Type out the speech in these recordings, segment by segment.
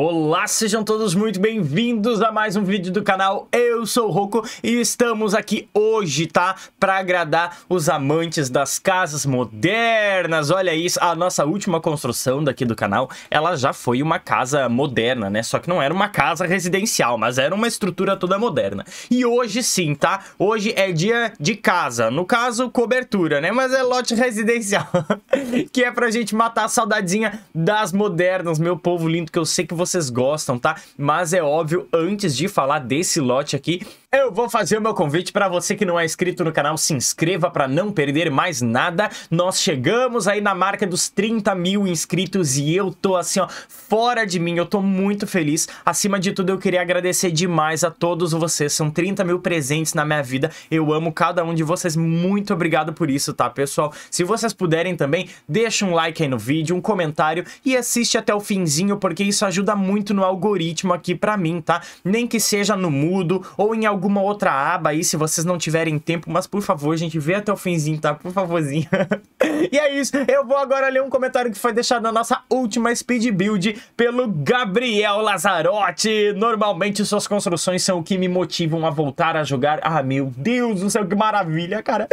Olá, sejam todos muito bem-vindos a mais um vídeo do canal, eu sou o Roco e estamos aqui hoje, tá? Pra agradar os amantes das casas modernas, olha isso, a nossa última construção daqui do canal, ela já foi uma casa moderna, né? Só que não era uma casa residencial, mas era uma estrutura toda moderna. E hoje sim, tá? Hoje é dia de casa, no caso, cobertura, né? Mas é lote residencial, que é pra gente matar a saudadezinha das modernas, meu povo lindo, que eu sei que você vocês gostam, tá? Mas é óbvio, antes de falar desse lote aqui, eu vou fazer o meu convite para você que não é inscrito no canal, se inscreva para não perder mais nada. Nós chegamos aí na marca dos 30 mil inscritos e eu tô assim, ó, fora de mim, eu tô muito feliz. Acima de tudo, eu queria agradecer demais a todos vocês, são 30 mil presentes na minha vida, eu amo cada um de vocês, muito obrigado por isso, tá, pessoal? Se vocês puderem também, deixa um like aí no vídeo, um comentário e assiste até o finzinho, porque isso ajuda muito no algoritmo aqui pra mim, tá? Nem que seja no mudo ou em alguma outra aba aí, se vocês não tiverem tempo, mas por favor, gente, vê até o finzinho, tá? Por favorzinho. e é isso, eu vou agora ler um comentário que foi deixado na nossa última speed build pelo Gabriel Lazarotti. Normalmente suas construções são o que me motivam a voltar a jogar. Ah, meu Deus do céu, que maravilha, cara.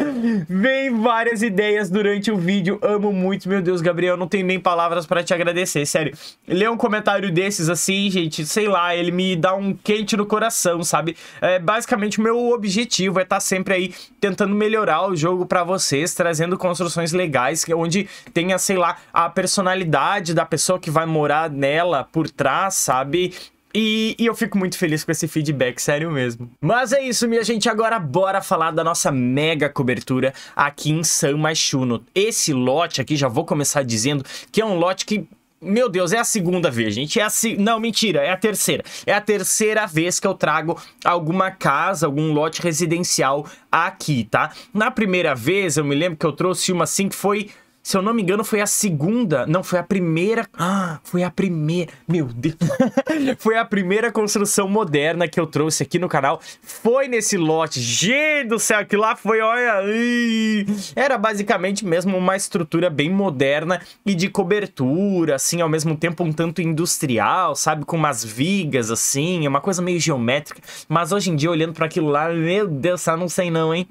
Vem várias ideias durante o vídeo, amo muito, meu Deus, Gabriel, não tenho nem palavras pra te agradecer, sério. Ler um comentário desse desses, assim, gente, sei lá, ele me dá um quente no coração, sabe? É, basicamente, o meu objetivo é estar tá sempre aí tentando melhorar o jogo para vocês, trazendo construções legais, é onde tenha, sei lá, a personalidade da pessoa que vai morar nela por trás, sabe? E, e, eu fico muito feliz com esse feedback, sério mesmo. Mas é isso, minha gente. Agora bora falar da nossa mega cobertura aqui em San Machuno. Esse lote aqui, já vou começar dizendo, que é um lote que meu Deus, é a segunda vez, gente. É a se... Não, mentira, é a terceira. É a terceira vez que eu trago alguma casa, algum lote residencial aqui, tá? Na primeira vez, eu me lembro que eu trouxe uma assim que foi se eu não me engano, foi a segunda. Não, foi a primeira. Ah, foi a primeira. Meu Deus. foi a primeira construção moderna que eu trouxe aqui no canal. Foi nesse lote. Gente do céu, que lá foi, olha. Era basicamente mesmo uma estrutura bem moderna e de cobertura, assim, ao mesmo tempo um tanto industrial, sabe? Com umas vigas, assim, uma coisa meio geométrica. Mas hoje em dia, olhando para aquilo lá, meu Deus, eu não sei não, hein?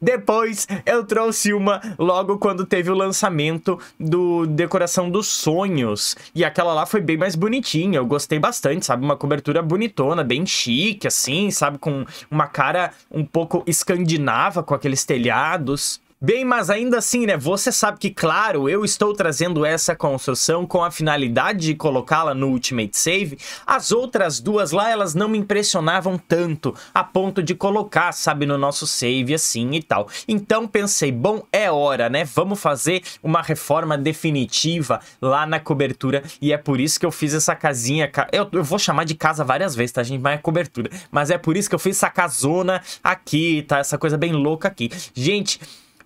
Depois eu trouxe uma logo quando teve o lançamento do Decoração dos Sonhos. E aquela lá foi bem mais bonitinha, eu gostei bastante, sabe? Uma cobertura bonitona, bem chique, assim, sabe? Com uma cara um pouco escandinava, com aqueles telhados. Bem, mas ainda assim, né? Você sabe que, claro, eu estou trazendo essa construção com a finalidade de colocá-la no Ultimate Save. As outras duas lá, elas não me impressionavam tanto, a ponto de colocar, sabe, no nosso save assim e tal. Então pensei, bom, é hora, né? Vamos fazer uma reforma definitiva lá na cobertura. E é por isso que eu fiz essa casinha. Eu, eu vou chamar de casa várias vezes, tá, gente? Mas é cobertura. Mas é por isso que eu fiz essa casona aqui, tá? Essa coisa bem louca aqui. Gente.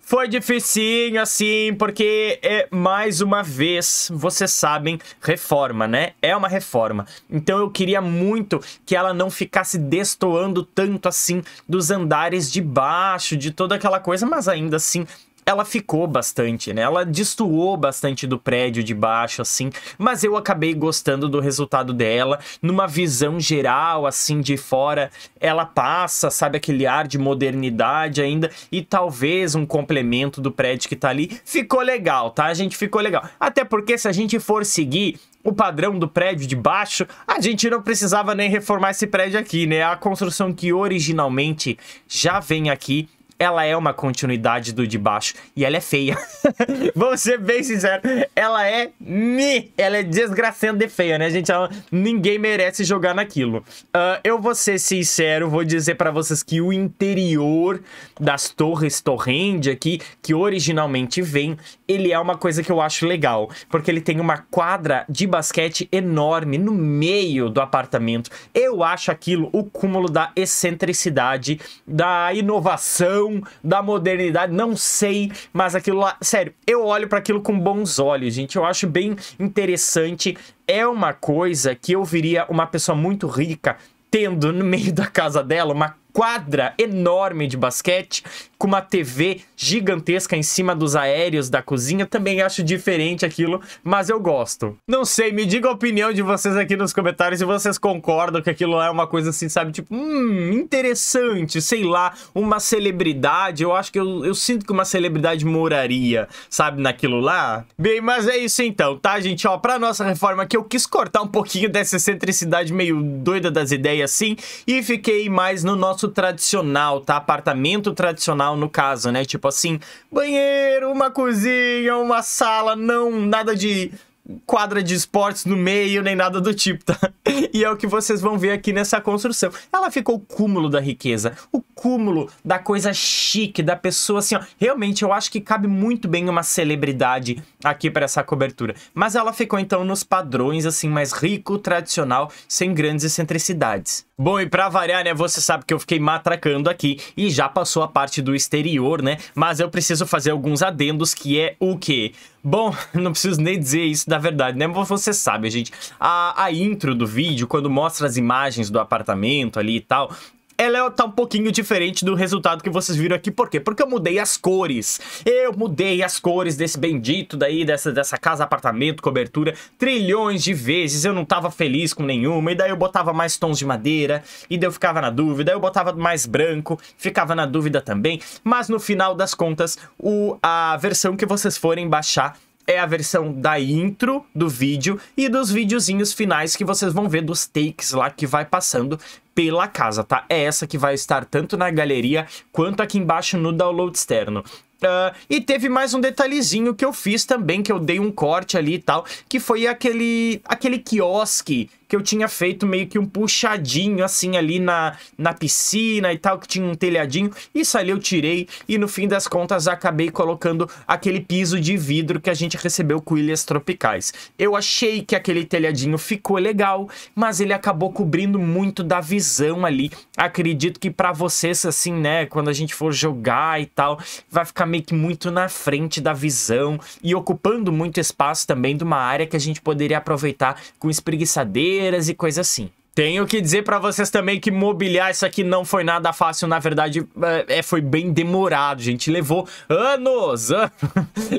Foi dificinho, assim, porque é mais uma vez, vocês sabem, reforma, né? É uma reforma. Então eu queria muito que ela não ficasse destoando tanto assim dos andares de baixo, de toda aquela coisa, mas ainda assim ela ficou bastante, né? Ela destoou bastante do prédio de baixo, assim, mas eu acabei gostando do resultado dela. Numa visão geral, assim, de fora, ela passa, sabe, aquele ar de modernidade ainda, e talvez um complemento do prédio que tá ali. Ficou legal, tá, a gente? Ficou legal. Até porque se a gente for seguir o padrão do prédio de baixo, a gente não precisava nem reformar esse prédio aqui, né? A construção que originalmente já vem aqui ela é uma continuidade do de baixo. E ela é feia. Vou ser bem sincero. Ela é me. Ela é desgraçando de feia, né, gente? Ela, ninguém merece jogar naquilo. Uh, eu vou ser sincero, vou dizer para vocês que o interior das torres torrende aqui, que originalmente vem, ele é uma coisa que eu acho legal. Porque ele tem uma quadra de basquete enorme no meio do apartamento. Eu acho aquilo o cúmulo da excentricidade, da inovação da modernidade, não sei, mas aquilo lá, sério, eu olho para aquilo com bons olhos, gente. Eu acho bem interessante. É uma coisa que eu viria uma pessoa muito rica tendo no meio da casa dela uma quadra enorme de basquete com uma TV gigantesca em cima dos aéreos da cozinha, também acho diferente aquilo, mas eu gosto. Não sei, me diga a opinião de vocês aqui nos comentários se vocês concordam que aquilo é uma coisa assim, sabe? Tipo, hum, interessante, sei lá, uma celebridade. Eu acho que eu, eu sinto que uma celebridade moraria, sabe, naquilo lá. Bem, mas é isso então, tá, gente? Ó, pra nossa reforma aqui, eu quis cortar um pouquinho dessa excentricidade meio doida das ideias, assim, e fiquei mais no nosso tradicional, tá? Apartamento tradicional no caso, né? Tipo assim, banheiro, uma cozinha, uma sala, não, nada de quadra de esportes no meio, nem nada do tipo, tá? E é o que vocês vão ver aqui nessa construção. Ela ficou o cúmulo da riqueza, o cúmulo da coisa chique, da pessoa assim, ó. Realmente, eu acho que cabe muito bem uma celebridade aqui para essa cobertura. Mas ela ficou, então, nos padrões, assim, mais rico, tradicional, sem grandes excentricidades. Bom, e pra variar, né, você sabe que eu fiquei matracando aqui e já passou a parte do exterior, né? Mas eu preciso fazer alguns adendos que é o quê? Bom, não preciso nem dizer isso da verdade, né? Mas você sabe, gente. A, a intro do vídeo, quando mostra as imagens do apartamento ali e tal, ela é, tá um pouquinho diferente do resultado que vocês viram aqui. Por quê? Porque eu mudei as cores. Eu mudei as cores desse bendito daí, dessa, dessa casa, apartamento, cobertura, trilhões de vezes. Eu não tava feliz com nenhuma, e daí eu botava mais tons de madeira, e daí eu ficava na dúvida, eu botava mais branco, ficava na dúvida também. Mas no final das contas, o, a versão que vocês forem baixar é a versão da intro do vídeo e dos videozinhos finais que vocês vão ver dos takes lá que vai passando pela casa, tá? É essa que vai estar tanto na galeria quanto aqui embaixo no download externo. Uh, e teve mais um detalhezinho que eu fiz também, que eu dei um corte ali e tal, que foi aquele, aquele quiosque que eu tinha feito meio que um puxadinho assim ali na, na piscina e tal, que tinha um telhadinho. Isso ali eu tirei e no fim das contas acabei colocando aquele piso de vidro que a gente recebeu com Ilhas Tropicais. Eu achei que aquele telhadinho ficou legal, mas ele acabou cobrindo muito da visão ali. Acredito que para vocês assim, né, quando a gente for jogar e tal, vai ficar meio que muito na frente da visão e ocupando muito espaço também de uma área que a gente poderia aproveitar com espreguiçadeira cadeiras e coisa assim. Tenho que dizer para vocês também que mobiliar isso aqui não foi nada fácil, na verdade, é, é foi bem demorado, gente. Levou anos, anos.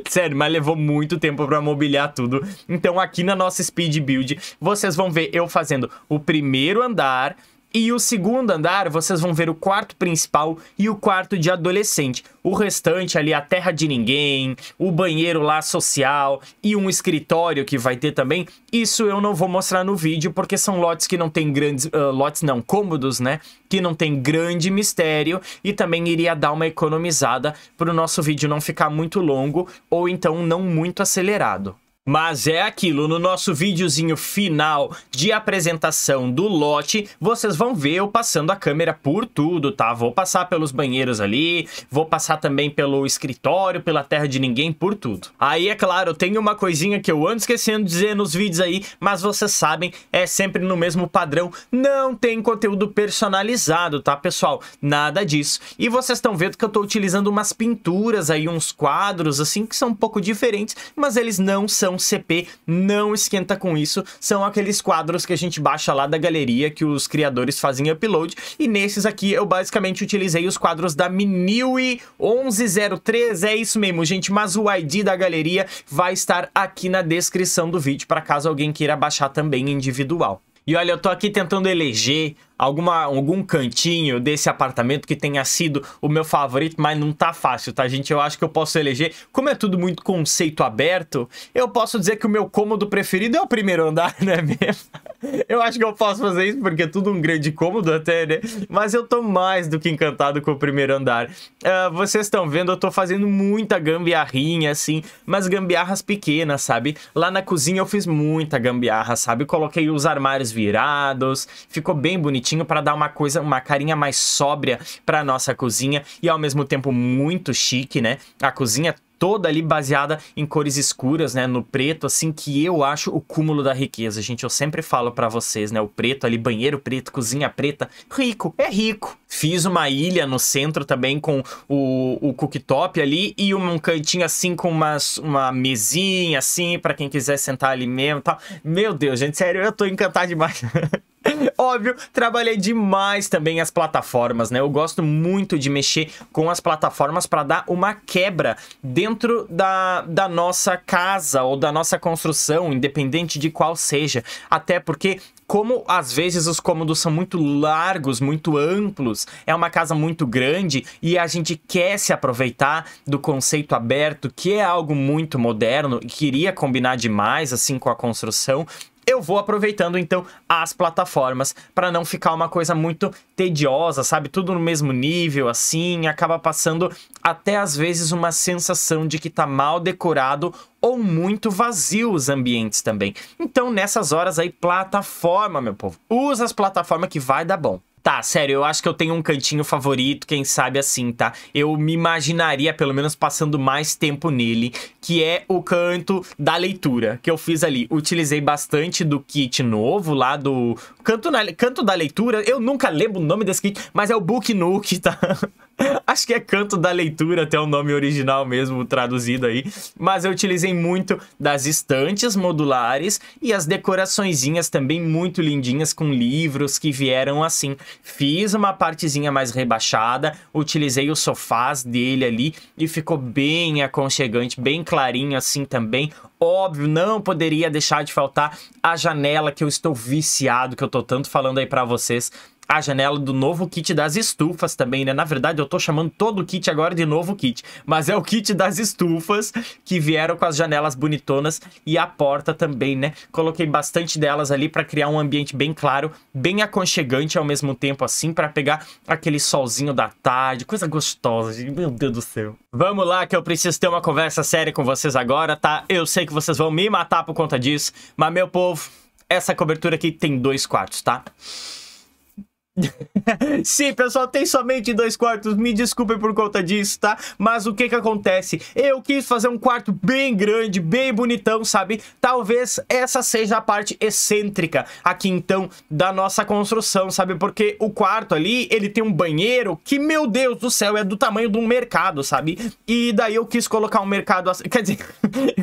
sério, mas levou muito tempo para mobiliar tudo. Então aqui na nossa speed build, vocês vão ver eu fazendo o primeiro andar, e o segundo andar, vocês vão ver o quarto principal e o quarto de adolescente. O restante ali, a terra de ninguém, o banheiro lá social e um escritório que vai ter também. Isso eu não vou mostrar no vídeo porque são lotes que não tem grandes... Uh, lotes não, cômodos, né? Que não tem grande mistério e também iria dar uma economizada para o nosso vídeo não ficar muito longo ou então não muito acelerado. Mas é aquilo, no nosso videozinho final de apresentação do lote, vocês vão ver eu passando a câmera por tudo, tá? Vou passar pelos banheiros ali, vou passar também pelo escritório, pela terra de ninguém, por tudo. Aí, é claro, tem uma coisinha que eu ando esquecendo de dizer nos vídeos aí, mas vocês sabem, é sempre no mesmo padrão, não tem conteúdo personalizado, tá, pessoal? Nada disso. E vocês estão vendo que eu tô utilizando umas pinturas aí, uns quadros, assim, que são um pouco diferentes, mas eles não são são então, CP, não esquenta com isso. São aqueles quadros que a gente baixa lá da galeria que os criadores fazem upload. E nesses aqui eu basicamente utilizei os quadros da Miniui 1103. É isso mesmo, gente. Mas o ID da galeria vai estar aqui na descrição do vídeo para caso alguém queira baixar também individual. E olha, eu tô aqui tentando eleger alguma, algum cantinho desse apartamento que tenha sido o meu favorito, mas não tá fácil, tá, gente? Eu acho que eu posso eleger. Como é tudo muito conceito aberto, eu posso dizer que o meu cômodo preferido é o primeiro andar, né mesmo? Eu acho que eu posso fazer isso porque é tudo um grande cômodo até, né? Mas eu tô mais do que encantado com o primeiro andar. Uh, vocês estão vendo, eu tô fazendo muita gambiarrinha, assim, mas gambiarras pequenas, sabe? Lá na cozinha eu fiz muita gambiarra, sabe? Coloquei os armários virados, ficou bem bonitinho para dar uma coisa, uma carinha mais sóbria pra nossa cozinha e ao mesmo tempo muito chique, né? A cozinha toda ali baseada em cores escuras, né, no preto, assim que eu acho o cúmulo da riqueza. Gente, eu sempre falo para vocês, né, o preto ali, banheiro preto, cozinha preta, rico, é rico. Fiz uma ilha no centro também com o, o cooktop ali e um cantinho assim com umas, uma mesinha assim para quem quiser sentar ali mesmo, tal. Meu Deus, gente, sério, eu tô encantado demais. Óbvio, trabalhei demais também as plataformas, né? Eu gosto muito de mexer com as plataformas para dar uma quebra dentro da, da nossa casa ou da nossa construção, independente de qual seja. Até porque como às vezes os cômodos são muito largos, muito amplos, é uma casa muito grande e a gente quer se aproveitar do conceito aberto, que é algo muito moderno e queria combinar demais assim com a construção eu vou aproveitando então as plataformas para não ficar uma coisa muito tediosa, sabe? Tudo no mesmo nível, assim, acaba passando até às vezes uma sensação de que tá mal decorado ou muito vazio os ambientes também. Então, nessas horas aí, plataforma, meu povo. Usa as plataformas que vai dar bom. Tá, sério, eu acho que eu tenho um cantinho favorito, quem sabe assim, tá? Eu me imaginaria, pelo menos, passando mais tempo nele, que é o canto da leitura, que eu fiz ali. Utilizei bastante do kit novo lá do... Canto, na... canto da leitura, eu nunca lembro o nome desse kit, mas é o Book nook tá? Acho que é canto da leitura, até o nome original mesmo traduzido aí. Mas eu utilizei muito das estantes modulares e as decoraçõezinhas também muito lindinhas com livros que vieram assim. Fiz uma partezinha mais rebaixada, utilizei os sofás dele ali e ficou bem aconchegante, bem clarinho assim também. Óbvio, não poderia deixar de faltar a janela que eu estou viciado, que eu tô tanto falando aí para vocês a janela do novo kit das estufas também, né? Na verdade, eu tô chamando todo o kit agora de novo kit, mas é o kit das estufas que vieram com as janelas bonitonas e a porta também, né? Coloquei bastante delas ali para criar um ambiente bem claro, bem aconchegante ao mesmo tempo assim, para pegar aquele solzinho da tarde, coisa gostosa, gente. meu Deus do céu. Vamos lá que eu preciso ter uma conversa séria com vocês agora, tá? Eu sei que vocês vão me matar por conta disso, mas meu povo, essa cobertura aqui tem dois quartos, tá? Sim, pessoal, tem somente dois quartos, me desculpem por conta disso, tá? Mas o que que acontece? Eu quis fazer um quarto bem grande, bem bonitão, sabe? Talvez essa seja a parte excêntrica aqui, então, da nossa construção, sabe? Porque o quarto ali, ele tem um banheiro que, meu Deus do céu, é do tamanho de um mercado, sabe? E daí eu quis colocar um mercado assim, quer dizer,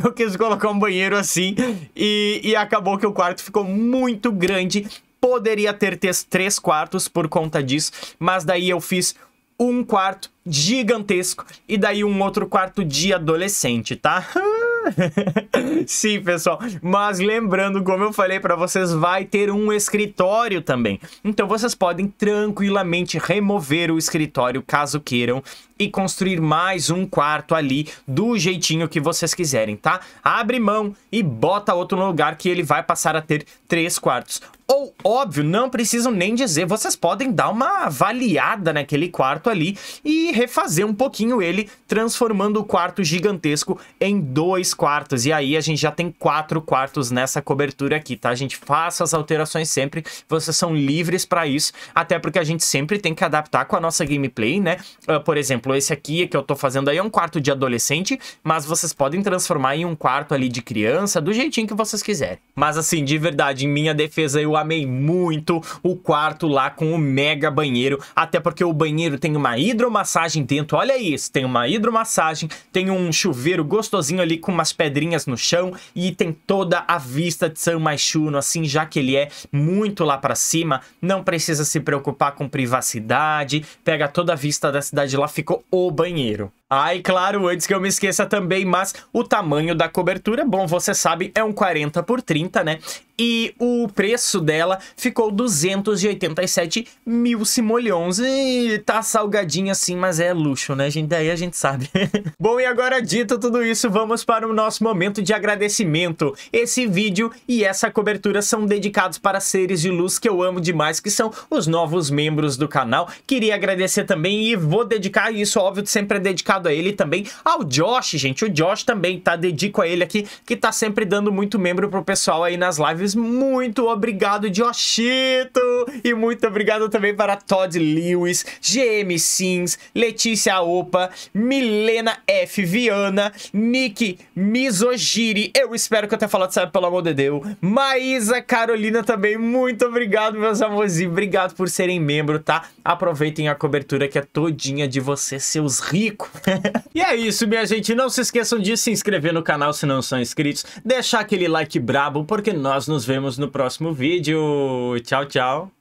eu quis colocar um banheiro assim e, e acabou que o quarto ficou muito grande poderia ter três quartos por conta disso, mas daí eu fiz um quarto gigantesco e daí um outro quarto de adolescente, tá? Sim, pessoal. Mas lembrando, como eu falei para vocês, vai ter um escritório também. Então vocês podem tranquilamente remover o escritório caso queiram e construir mais um quarto ali do jeitinho que vocês quiserem, tá? Abre mão e bota outro no lugar que ele vai passar a ter três quartos. Ou, óbvio, não precisam nem dizer, vocês podem dar uma avaliada naquele quarto ali e refazer um pouquinho ele, transformando o quarto gigantesco em dois quartos. E aí a gente já tem quatro quartos nessa cobertura aqui, tá? A gente faça as alterações sempre. Vocês são livres para isso, até porque a gente sempre tem que adaptar com a nossa gameplay, né? Uh, por exemplo, esse aqui que eu tô fazendo aí é um quarto de adolescente, mas vocês podem transformar em um quarto ali de criança, do jeitinho que vocês quiserem. Mas assim, de verdade, em minha defesa, eu amei muito o quarto lá com o mega banheiro, até porque o banheiro tem uma hidromassagem dentro, olha isso, tem uma hidromassagem, tem um chuveiro gostosinho ali com umas pedrinhas no chão e tem toda a vista de San Maishuno, assim, já que ele é muito lá para cima, não precisa se preocupar com privacidade, pega toda a vista da cidade lá, ficou o banheiro. Ah, e claro, antes que eu me esqueça também, mas o tamanho da cobertura, bom, você sabe, é um 40 por 30, né? E o preço dela ficou 287 mil simoleons. E tá salgadinha assim, mas é luxo, né, gente? Daí a gente sabe. bom, e agora dito tudo isso, vamos para o nosso momento de agradecimento. Esse vídeo e essa cobertura são dedicados para seres de luz que eu amo demais, que são os novos membros do canal. Queria agradecer também e vou dedicar isso, óbvio, sempre é dedicado dedicado a ele também. Ao Josh, gente, o Josh também, tá? Dedico a ele aqui, que tá sempre dando muito membro pro pessoal aí nas lives. Muito obrigado, Joshito! E muito obrigado também para Todd Lewis, GM Sims, Letícia Opa, Milena F. Viana, Nick Misogiri, eu espero que eu tenha falado certo, pelo amor de Deus. Maísa Carolina também, muito obrigado, meus amorzinhos. Obrigado por serem membro, tá? Aproveitem a cobertura que é todinha de vocês, seus ricos. e é isso, minha gente. Não se esqueçam de se inscrever no canal se não são inscritos. Deixar aquele like brabo, porque nós nos vemos no próximo vídeo. Tchau, tchau.